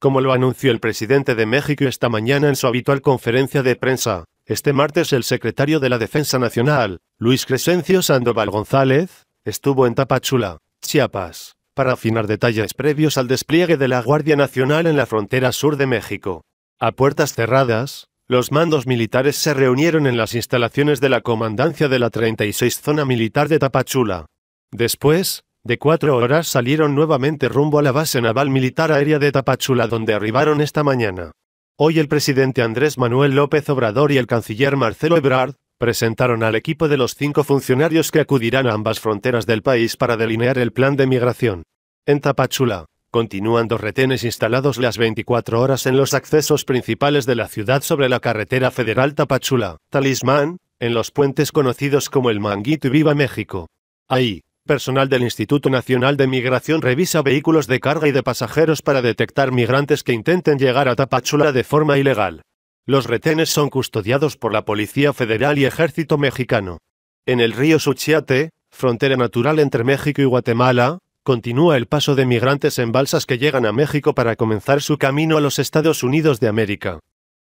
Como lo anunció el presidente de México esta mañana en su habitual conferencia de prensa, este martes el secretario de la Defensa Nacional, Luis Crescencio Sandoval González, estuvo en Tapachula, Chiapas, para afinar detalles previos al despliegue de la Guardia Nacional en la frontera sur de México. A puertas cerradas, los mandos militares se reunieron en las instalaciones de la comandancia de la 36 Zona Militar de Tapachula. Después, de cuatro horas salieron nuevamente rumbo a la base naval militar aérea de Tapachula donde arribaron esta mañana. Hoy el presidente Andrés Manuel López Obrador y el canciller Marcelo Ebrard presentaron al equipo de los cinco funcionarios que acudirán a ambas fronteras del país para delinear el plan de migración. En Tapachula, continúan dos retenes instalados las 24 horas en los accesos principales de la ciudad sobre la carretera federal Tapachula, Talismán, en los puentes conocidos como el Manguito y Viva México. Ahí, Personal del Instituto Nacional de Migración revisa vehículos de carga y de pasajeros para detectar migrantes que intenten llegar a Tapachula de forma ilegal. Los retenes son custodiados por la Policía Federal y Ejército Mexicano. En el río Suchiate, frontera natural entre México y Guatemala, continúa el paso de migrantes en balsas que llegan a México para comenzar su camino a los Estados Unidos de América.